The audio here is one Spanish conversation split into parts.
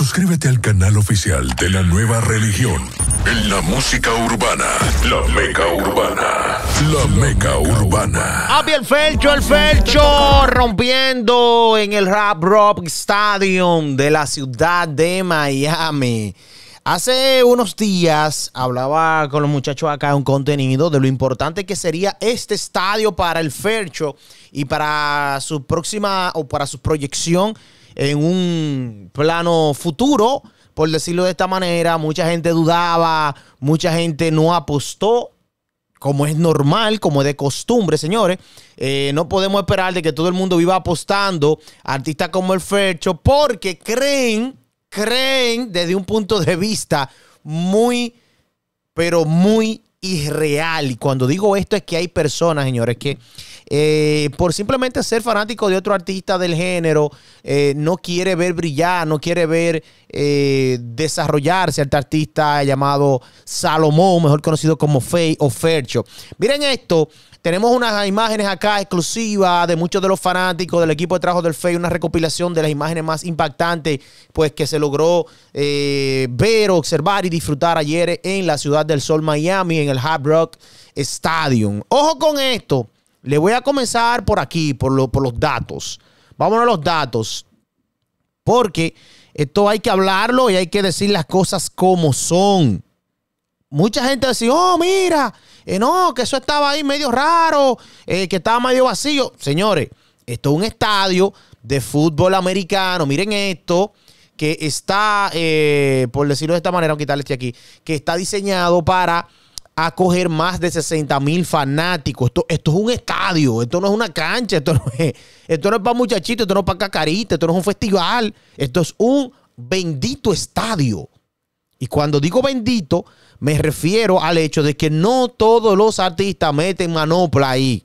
Suscríbete al canal oficial de la nueva religión. En la música urbana, la meca urbana, la meca urbana. Abby el Felcho, el Felcho, rompiendo en el Rap Rock Stadium de la ciudad de Miami. Hace unos días hablaba con los muchachos acá un contenido de lo importante que sería este estadio para el Fercho y para su próxima o para su proyección en un plano futuro, por decirlo de esta manera. Mucha gente dudaba, mucha gente no apostó como es normal, como de costumbre, señores. Eh, no podemos esperar de que todo el mundo viva apostando artistas como el Fercho, porque creen, creen desde un punto de vista muy, pero muy irreal. Y cuando digo esto es que hay personas, señores, que eh, por simplemente ser fanático de otro artista del género, eh, no quiere ver brillar, no quiere ver eh, desarrollarse al este artista llamado Salomón, mejor conocido como Faye o Fercho. Miren esto. Tenemos unas imágenes acá exclusivas de muchos de los fanáticos del equipo de trabajo del FEI, una recopilación de las imágenes más impactantes pues, que se logró ver, observar y disfrutar ayer en la ciudad del Sol, Miami, en el Hard Rock Stadium. Ojo con esto, le voy a comenzar por aquí, por, los datos. Vámonos a los datos. Porque esto hay que hablarlo y hay que decir las cosas como son. Mucha gente dice, oh, mira, eh, no, que eso estaba ahí medio raro, eh, que estaba medio vacío. Señores, esto es un estadio de fútbol americano. Miren esto, que está, eh, por decirlo de esta manera, aunque tal este aquí, que está diseñado para a coger más de 60 mil fanáticos. Esto, es un estadio, esto no es una cancha, esto no es, esto no es para muchachitos, esto no es para cacaritas, esto no es un festival, esto es un bendito estadio. Y cuando digo bendito, me refiero al hecho de que no todos los artistas meten manopla ahí.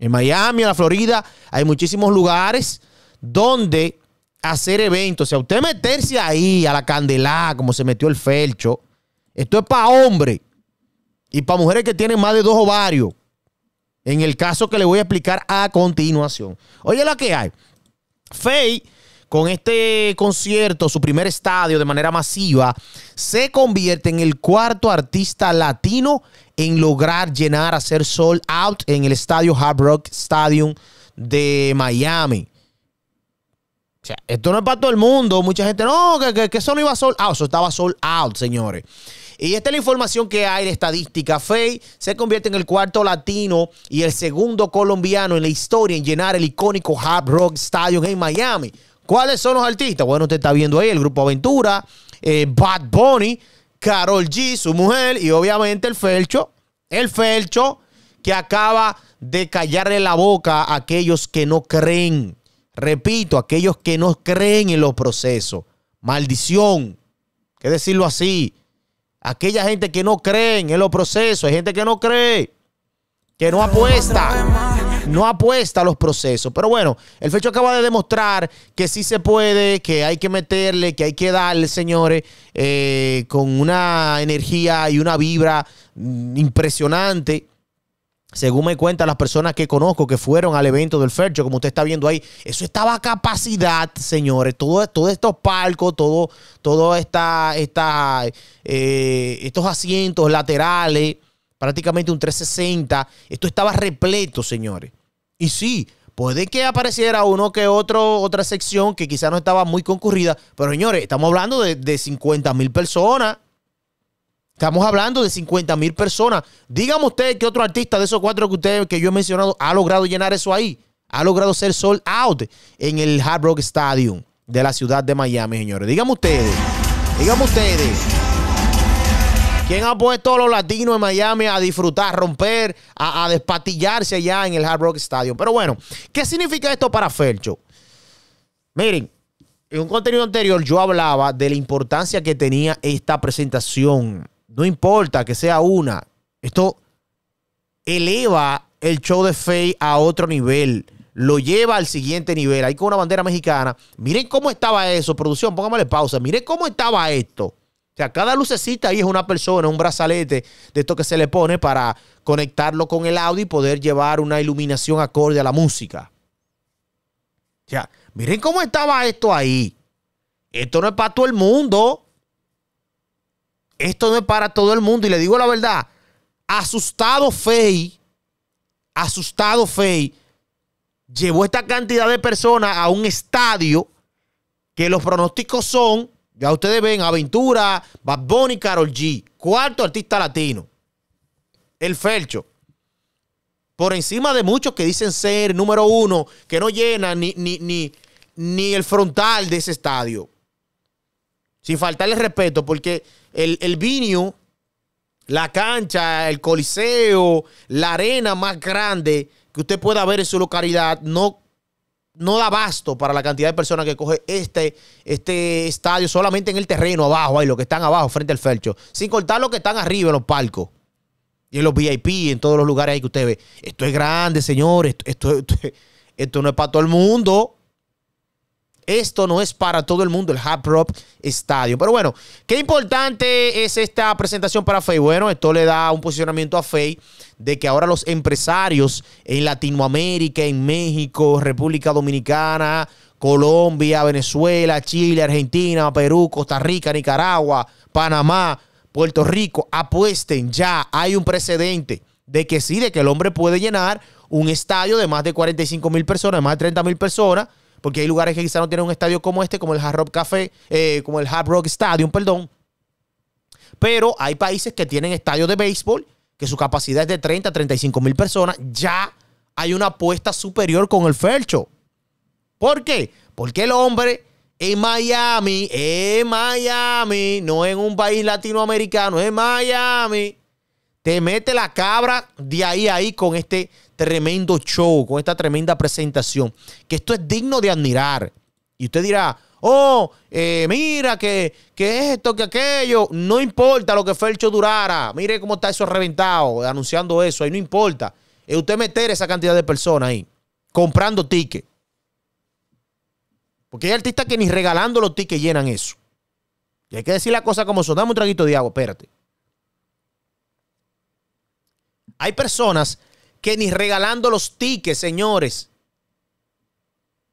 En Miami, en la Florida, hay muchísimos lugares donde hacer eventos. O sea, usted meterse ahí a la candelá, como se metió el felcho, esto es para hombre. Y para mujeres que tienen más de dos ovarios, en el caso que le voy a explicar a continuación. Oye, la que hay. Faye, con este concierto, su primer estadio de manera masiva, se convierte en el cuarto artista latino en lograr llenar, hacer sold out en el estadio Hard Rock Stadium de Miami. O sea, esto no es para todo el mundo. Mucha gente, no, que, eso no iba sold out. Eso estaba sold out, señores. Y esta es la información que hay de estadística. Faye se convierte en el cuarto latino y el segundo colombiano en la historia en llenar el icónico Hard Rock Stadium en Miami. ¿Cuáles son los artistas? Bueno, usted está viendo ahí el grupo Aventura, eh, Bad Bunny, Carol G, su mujer, y obviamente el Felcho. El Felcho que acaba de callarle la boca a aquellos que no creen. Repito, aquellos que no creen en los procesos. Maldición. Que decirlo así. Aquella gente que no cree en los procesos, hay gente que no cree, que no apuesta, no apuesta a los procesos. Pero bueno, el fecho acaba de demostrar que sí se puede, que hay que meterle, que hay que darle, señores, eh, con una energía y una vibra mm, impresionante. Según me cuentan las personas que conozco que fueron al evento del Fercho, como usted está viendo ahí, eso estaba a capacidad, señores. Todos todo estos palcos, todos todo esta, esta, eh, estos asientos laterales, prácticamente un 360. Esto estaba repleto, señores. Y sí, puede que apareciera uno que otro, otra sección que quizá no estaba muy concurrida, pero señores, estamos hablando de, de 50 mil personas. Estamos hablando de 50 mil personas. Díganme ustedes que otro artista de esos cuatro que ustedes que yo he mencionado ha logrado llenar eso ahí. Ha logrado ser sold out en el Hard Rock Stadium de la ciudad de Miami, señores. Díganme ustedes. Díganme ustedes. ¿Quién ha puesto a los latinos en Miami a disfrutar, romper, a, despatillarse allá en el Hard Rock Stadium? Pero bueno, ¿qué significa esto para Fercho? Miren, en un contenido anterior yo hablaba de la importancia que tenía esta presentación no importa que sea una. Esto eleva el show de Faye a otro nivel. Lo lleva al siguiente nivel. Ahí con una bandera mexicana. Miren cómo estaba eso, producción. Póngamele pausa. Miren cómo estaba esto. O sea, cada lucecita ahí es una persona, un brazalete de esto que se le pone para conectarlo con el audio y poder llevar una iluminación acorde a la música. O sea, miren cómo estaba esto ahí. Esto no es para todo el mundo. Esto no es para todo el mundo. Y le digo la verdad, asustado Fey, asustado Fey, llevó esta cantidad de personas a un estadio que los pronósticos son, ya ustedes ven, Aventura, Bad Bunny, Carol G, cuarto artista latino, el Felcho. Por encima de muchos que dicen ser número uno, que no llenan ni, ni el frontal de ese estadio. Sin faltarle respeto, porque el, el vinio, la cancha, el coliseo, la arena más grande que usted pueda ver en su localidad, no no da basto para la cantidad de personas que coge este, este estadio solamente en el terreno abajo, ahí los que están abajo frente al felcho, sin contar los que están arriba en los palcos y en los VIP, en todos los lugares ahí que usted ve. Esto es grande, señores, esto, esto, esto, esto no es para todo el mundo. Esto no es para todo el mundo, el Hard Rock Stadium. Pero bueno, qué importante es esta presentación para Fey. Bueno, esto le da un posicionamiento a Fey de que ahora los empresarios en Latinoamérica, en México, República Dominicana, Colombia, Venezuela, Chile, Argentina, Perú, Costa Rica, Nicaragua, Panamá, Puerto Rico, apuesten ya, hay un precedente de que sí, de que el hombre puede llenar un estadio de más de 45 mil personas, de más de 30 mil personas, porque hay lugares que quizá no tienen un estadio como este, como el Hard Rock Café, eh, como el Hard Rock Stadium, perdón. Pero hay países que tienen estadios de béisbol, que su capacidad es de 30 35 mil personas, ya hay una apuesta superior con el felcho ¿Por qué? Porque el hombre en Miami, en Miami, no en un país latinoamericano, en Miami, te mete la cabra de ahí a ahí con este tremendo show, con esta tremenda presentación, que esto es digno de admirar. Y usted dirá, oh, eh, mira, que, que esto, que aquello, no importa lo que fue el show durara, mire cómo está eso reventado, anunciando eso, ahí no importa. Es usted meter esa cantidad de personas ahí, comprando tickets. Porque hay artistas que ni regalando los tickets llenan eso. Y hay que decir la cosa como son. Dame un traguito de agua, espérate. Hay personas que ni regalando los tickets, señores.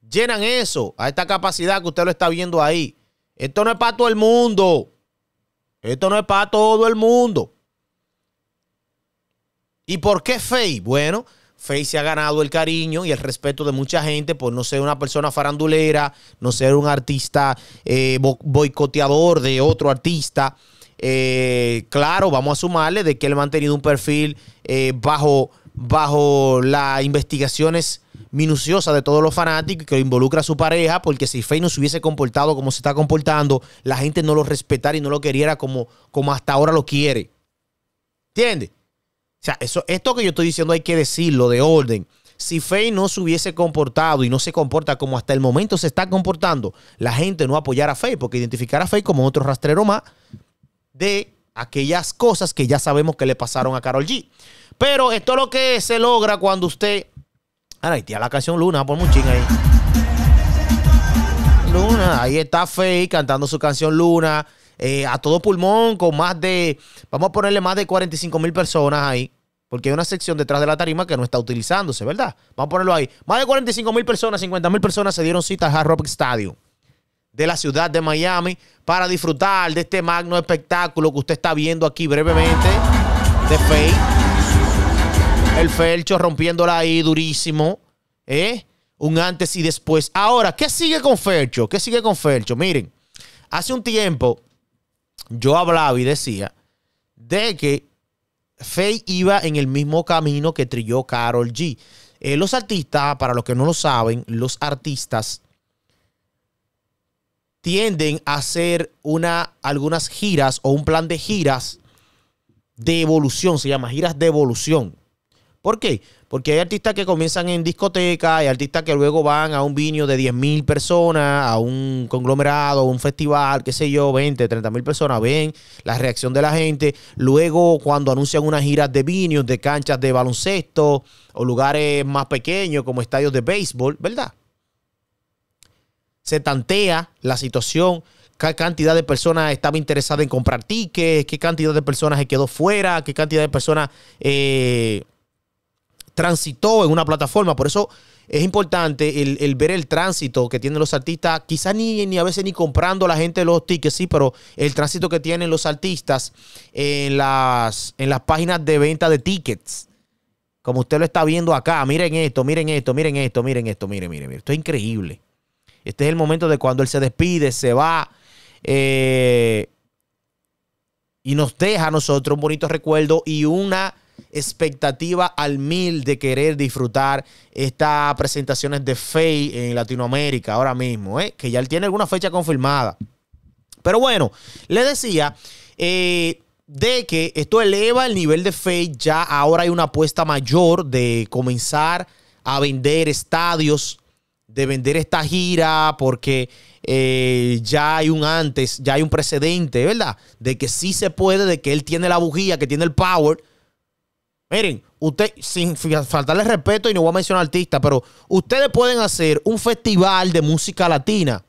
Llenan eso a esta capacidad que usted lo está viendo ahí. Esto no es para todo el mundo. Esto no es para todo el mundo. ¿Y por qué Faye? Bueno, Faye se ha ganado el cariño y el respeto de mucha gente por no ser una persona farandulera, no ser un artista eh, boicoteador de otro artista. Eh, claro, vamos a sumarle de que él ha mantenido un perfil eh, bajo bajo las investigaciones minuciosas de todos los fanáticos que involucra a su pareja, porque si Faye no se hubiese comportado como se está comportando, la gente no lo respetara y no lo queriera como, como hasta ahora lo quiere. ¿Entiendes? O sea, eso, esto que yo estoy diciendo hay que decirlo de orden. Si Faye no se hubiese comportado y no se comporta como hasta el momento se está comportando, la gente no apoyará a Faye porque identificará a Faye como otro rastrero más de aquellas cosas que ya sabemos que le pasaron a Carol G. Pero esto es lo que se logra cuando usted. a tía, la canción Luna, por un ching ahí. Luna, ahí está Faye cantando su canción Luna eh, a todo pulmón con más de, vamos a ponerle más de 45 mil personas ahí, porque hay una sección detrás de la tarima que no está utilizándose, ¿verdad? Vamos a ponerlo ahí. Más de 45 mil personas, 50 mil personas se dieron cita al Hard Rock Stadium de la ciudad de Miami para disfrutar de este magno espectáculo que usted está viendo aquí brevemente de Faye. El Felcho rompiéndola ahí durísimo. ¿eh? Un antes y después. Ahora, ¿qué sigue con Felcho? ¿Qué sigue con Felcho? Miren, hace un tiempo yo hablaba y decía de que Faye iba en el mismo camino que trilló Carol G. Eh, los artistas, para los que no lo saben, los artistas tienden a hacer una, algunas giras o un plan de giras de evolución, se llama giras de evolución. ¿Por qué? Porque hay artistas que comienzan en discoteca, hay artistas que luego van a un vinio de 10.000 personas, a un conglomerado, un festival, qué sé yo, 20, 30.000 mil personas, ven la reacción de la gente. Luego cuando anuncian unas giras de vinos, de canchas de baloncesto o lugares más pequeños como estadios de béisbol, ¿verdad? se tantea la situación, qué cantidad de personas estaba interesada en comprar tickets, qué cantidad de personas se quedó fuera, qué cantidad de personas eh, transitó en una plataforma. Por eso es importante el, ver el tránsito que tienen los artistas, quizás ni, ni a veces ni comprando la gente los tickets, sí, pero el tránsito que tienen los artistas en las, en las páginas de venta de tickets. Como usted lo está viendo acá, miren esto, miren esto, miren esto, miren esto, miren, miren, miren. Esto es increíble. Este es el momento de cuando él se despide, se va eh, y nos deja a nosotros un bonito recuerdo y una expectativa al mil de querer disfrutar estas presentaciones de fe en Latinoamérica ahora mismo, ¿eh? que ya él tiene alguna fecha confirmada. Pero bueno, le decía eh, de que esto eleva el nivel de fe ya ahora hay una apuesta mayor de comenzar a vender estadios de vender esta gira porque eh, ya hay un antes, ya hay un precedente, ¿verdad? De que sí se puede, de que él tiene la bujía, que tiene el power. Miren, usted, sin faltarle respeto y no voy a mencionar artistas, pero ustedes pueden hacer un festival de música latina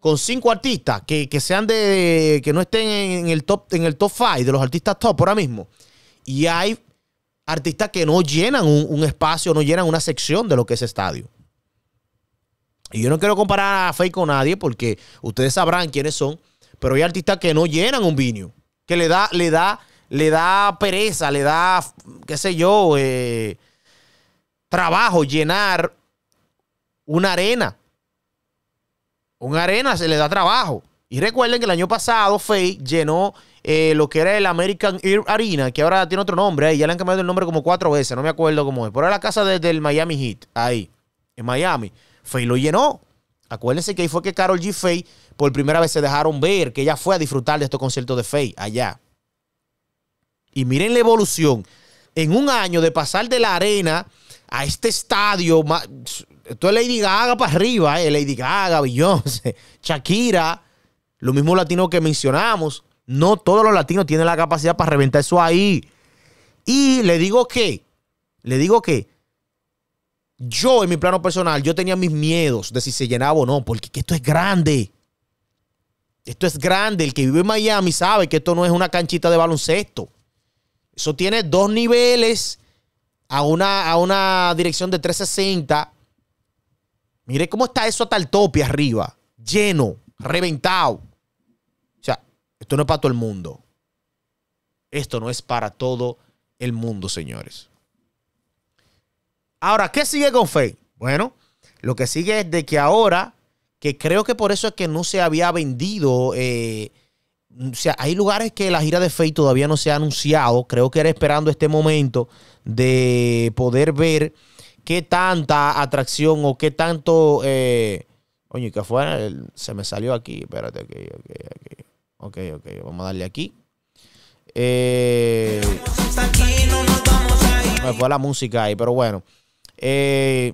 con cinco artistas que, sean de. que no estén en el top, en el top five de los artistas top ahora mismo. Y hay artistas que no llenan un espacio, no llenan una sección de lo que es estadio. Y yo no quiero comparar a Faith con nadie porque ustedes sabrán quiénes son, pero hay artistas que no llenan un vinio, que le da, le da, le da pereza, le da, qué sé yo, eh, trabajo llenar una arena. Una arena se le da trabajo. Y recuerden que el año pasado Faye llenó eh, lo que era el American Air Arena, que ahora tiene otro nombre, eh, ya le han cambiado el nombre como cuatro veces, no me acuerdo cómo es. Pero era la casa del Miami Heat, ahí, en Miami. Faye lo llenó. Acuérdense que ahí fue que Carol G. Faye por primera vez se dejaron ver que ella fue a disfrutar de estos conciertos de Faye allá. Y miren la evolución. En un año de pasar de la arena a este estadio, esto es Lady Gaga para arriba, eh, Lady Gaga, Beyoncé, Shakira, lo mismo latino que mencionamos. No todos los latinos tienen la capacidad para reventar eso ahí. Y le digo que, le digo que yo en mi plano personal, yo tenía mis miedos de si se llenaba o no, porque esto es grande. Esto es grande. El que vive en Miami sabe que esto no es una canchita de baloncesto. Eso tiene dos niveles a una, a una dirección de 360. Mire cómo está eso hasta el tope arriba. Lleno, reventado. O sea, esto no es para todo el mundo. Esto no es para todo el mundo, señores. Ahora, ¿qué sigue con Faye? Bueno, lo que sigue es de que ahora, que creo que por eso es que no se había vendido. Eh, o sea, hay lugares que la gira de Faye todavía no se ha anunciado. Creo que era esperando este momento de poder ver qué tanta atracción o qué tanto. Eh, oye, que fue? se me salió aquí. Espérate, aquí, aquí, aquí. Ok, ok. Vamos a darle aquí. Eh, me fue la música ahí, pero bueno. Eh,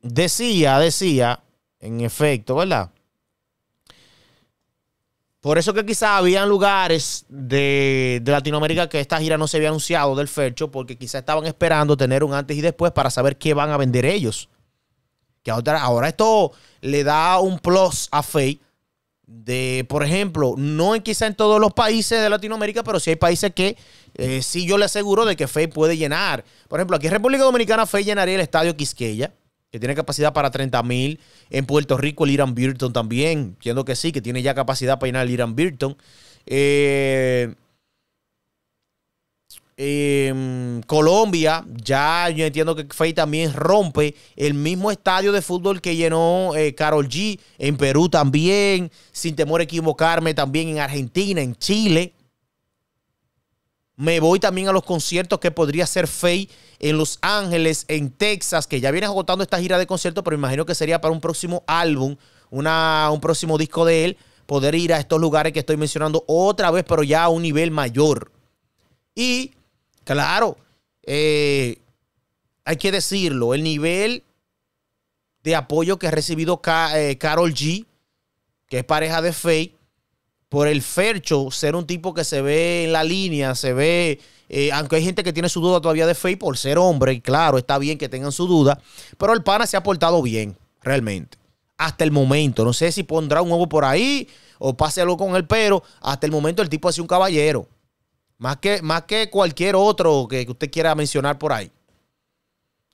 decía, decía, en efecto, ¿verdad? Por eso que quizás habían lugares de, Latinoamérica que esta gira no se había anunciado del Fercho, porque quizás estaban esperando tener un antes y después para saber qué van a vender ellos. Que ahora, ahora esto le da un plus a Faye de, por ejemplo, no quizá en todos los países de Latinoamérica, pero sí hay países que eh, sí yo le aseguro de que FEI puede llenar. Por ejemplo, aquí en República Dominicana FEI llenaría el Estadio Quisqueya, que tiene capacidad para 30 mil. En Puerto Rico el Irán Burton también, entiendo que sí, que tiene ya capacidad para llenar el Irán Burton. Eh, Em, Colombia, ya yo entiendo que Fey también rompe el mismo estadio de fútbol que llenó Carol eh, G. En Perú también, sin temor a equivocarme, también en Argentina, en Chile. Me voy también a los conciertos que podría hacer Faye en Los Ángeles, en Texas, que ya viene agotando esta gira de conciertos, pero imagino que sería para un próximo álbum, una, un próximo disco de él, poder ir a estos lugares que estoy mencionando otra vez, pero ya a un nivel mayor. Y Claro, eh, hay que decirlo, el nivel de apoyo que ha recibido Carol eh, G, que es pareja de Faye, por el Fercho ser un tipo que se ve en la línea, se ve, eh, aunque hay gente que tiene su duda todavía de Faye por ser hombre, y claro, está bien que tengan su duda, pero el pana se ha portado bien, realmente, hasta el momento. No sé si pondrá un huevo por ahí o pase algo con él, pero hasta el momento el tipo ha sido un caballero. Más que, más que cualquier otro que, usted quiera mencionar por ahí.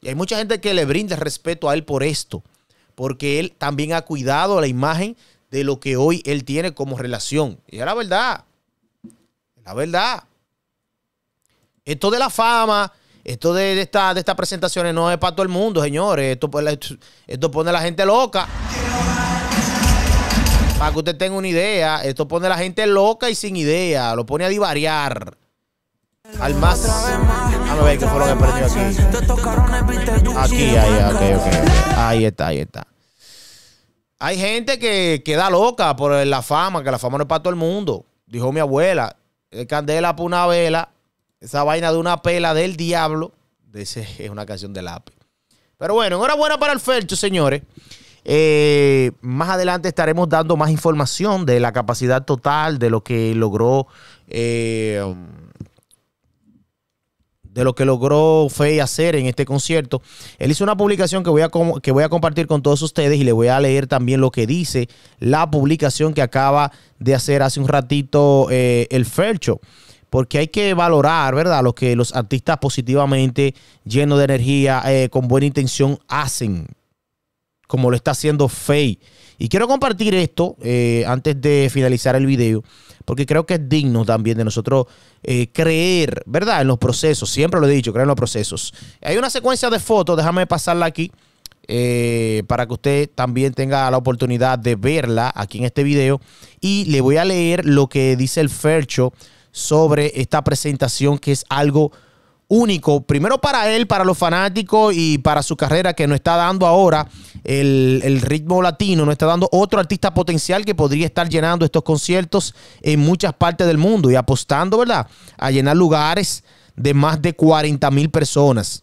Y hay mucha gente que le brinda respeto a él por esto, porque él también ha cuidado la imagen de lo que hoy él tiene como relación. Y es la verdad. La verdad. Esto de la fama, esto de, estas de presentaciones no es para todo el mundo, señores. Esto, pues, esto pone a la gente loca. Para que usted tenga una idea, esto pone a la gente loca y sin idea, lo pone a divariar. Al más. Déjame ver qué fue lo que aquí. Aquí, ahí, ok, ok. Ahí está, ahí está. Hay gente que queda loca por la fama, que la fama no es para todo el mundo. Dijo mi abuela, el eh, candela por una vela, esa vaina de una pela del diablo. De ese es una canción de lápiz. Pero bueno, enhorabuena para el felcho, señores. Eh, más adelante estaremos dando más información de la capacidad total, de lo que logró. Eh, um, de lo que logró Fey hacer en este concierto. Él hizo una publicación que voy, a que voy a compartir con todos ustedes y le voy a leer también lo que dice la publicación que acaba de hacer hace un ratito eh, el Fercho. Porque hay que valorar, ¿verdad?, lo que los artistas positivamente, llenos de energía, con buena intención, hacen como lo está haciendo Faye. Y quiero compartir esto eh, antes de finalizar el video, porque creo que es digno también de nosotros eh, creer, ¿verdad? En los procesos, siempre lo he dicho, creer en los procesos. Hay una secuencia de fotos, déjame pasarla aquí, eh, para que usted también tenga la oportunidad de verla aquí en este video. Y le voy a leer lo que dice el Fercho sobre esta presentación, que es algo único, primero para él, para los fanáticos y para su carrera que no está dando ahora el, ritmo latino, no está dando otro artista potencial que podría estar llenando estos conciertos en muchas partes del mundo y apostando, ¿verdad?, a llenar lugares de más de 40 mil personas.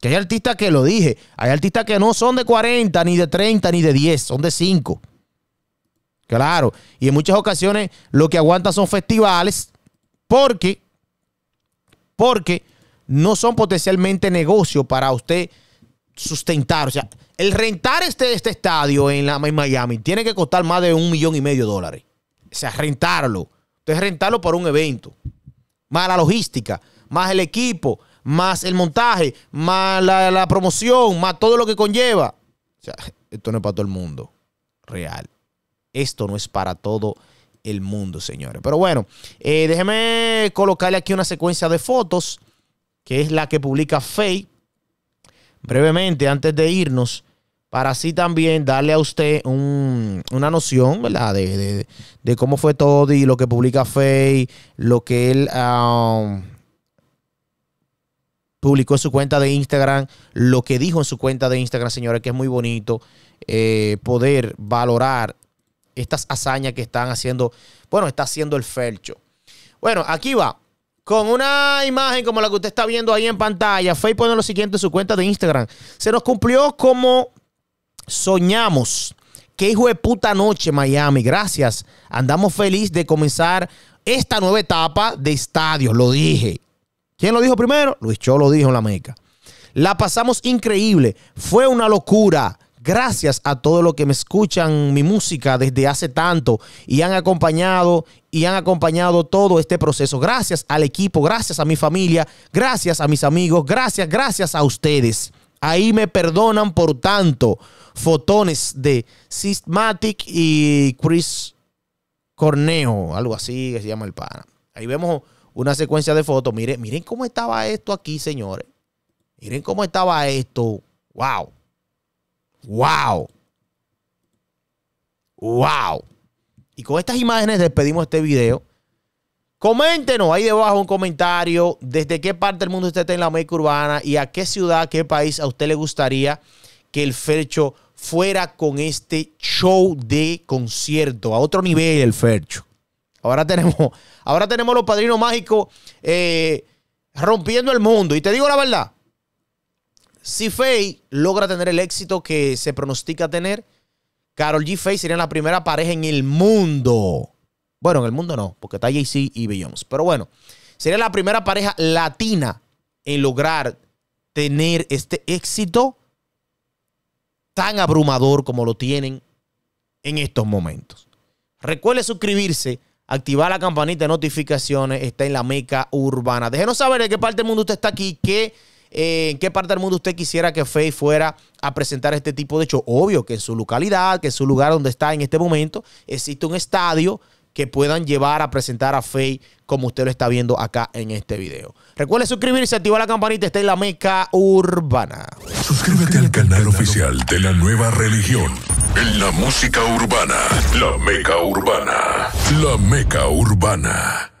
Que hay artistas que lo dije, hay artistas que no son de 40, ni de 30, ni de 10, son de 5. Claro, y en muchas ocasiones lo que aguanta son festivales porque, porque no son potencialmente negocio para usted sustentar. O sea, el rentar este, este estadio en, la, Miami tiene que costar más de un millón y medio de dólares. O sea, rentarlo. Entonces, rentarlo para un evento. Más la logística, más el equipo, más el montaje, más la, promoción, más todo lo que conlleva. O sea, esto no es para todo el mundo. Real. Esto no es para todo el mundo, señores. Pero bueno, eh, déjeme colocarle aquí una secuencia de fotos que es la que publica Faye, brevemente antes de irnos, para así también darle a usted una noción, De, cómo fue todo y lo que publica Faye, lo que él um, publicó en su cuenta de Instagram, lo que dijo en su cuenta de Instagram, señores, que es muy bonito eh, poder valorar estas hazañas que están haciendo, bueno, está haciendo el Felcho. Bueno, aquí va con una imagen como la que usted está viendo ahí en pantalla. Facebook pone lo siguiente en su cuenta de Instagram. Se nos cumplió como soñamos. Qué hijo de puta noche, Miami. Gracias. Andamos feliz de comenzar esta nueva etapa de estadios. Lo dije. ¿Quién lo dijo primero? Luis Cho lo dijo en la meca. La pasamos increíble. Fue una locura. Gracias a todos los que me escuchan mi música desde hace tanto y han acompañado y han acompañado todo este proceso. Gracias al equipo, gracias a mi familia, gracias a mis amigos, gracias, gracias a ustedes. Ahí me perdonan por tanto fotones de Systematic y Chris Corneo, algo así que se llama el pana. Ahí vemos una secuencia de fotos. Miren, miren cómo estaba esto aquí, señores. Miren cómo estaba esto. Wow. ¡Wow! ¡Wow! Y con estas imágenes despedimos este video. Coméntenos ahí debajo un comentario desde qué parte del mundo usted está en la América urbana y a qué ciudad, qué país a usted le gustaría que el Fercho fuera con este show de concierto. A otro nivel el Fercho. Ahora tenemos, ahora tenemos los padrinos mágicos eh, rompiendo el mundo. Y te digo la verdad, si Faye logra tener el éxito que se pronostica tener, Carol G. Faye sería la primera pareja en el mundo. Bueno, en el mundo no, porque está jay y Beyoncé. Pero bueno, sería la primera pareja latina en lograr tener este éxito tan abrumador como lo tienen en estos momentos. Recuerde suscribirse, activar la campanita de notificaciones, está en la meca urbana. Déjenos saber de qué parte del mundo usted está aquí, qué en eh, qué parte del mundo usted quisiera que Faye fuera a presentar este tipo de hechos. Obvio que en su localidad, que en su lugar donde está en este momento, existe un estadio que puedan llevar a presentar a Faye como usted lo está viendo acá en este video. Recuerde suscribirse, activar la campanita, está en la meca urbana. Suscríbete, al canal oficial de la nueva religión. En la música urbana, la meca urbana, la meca urbana.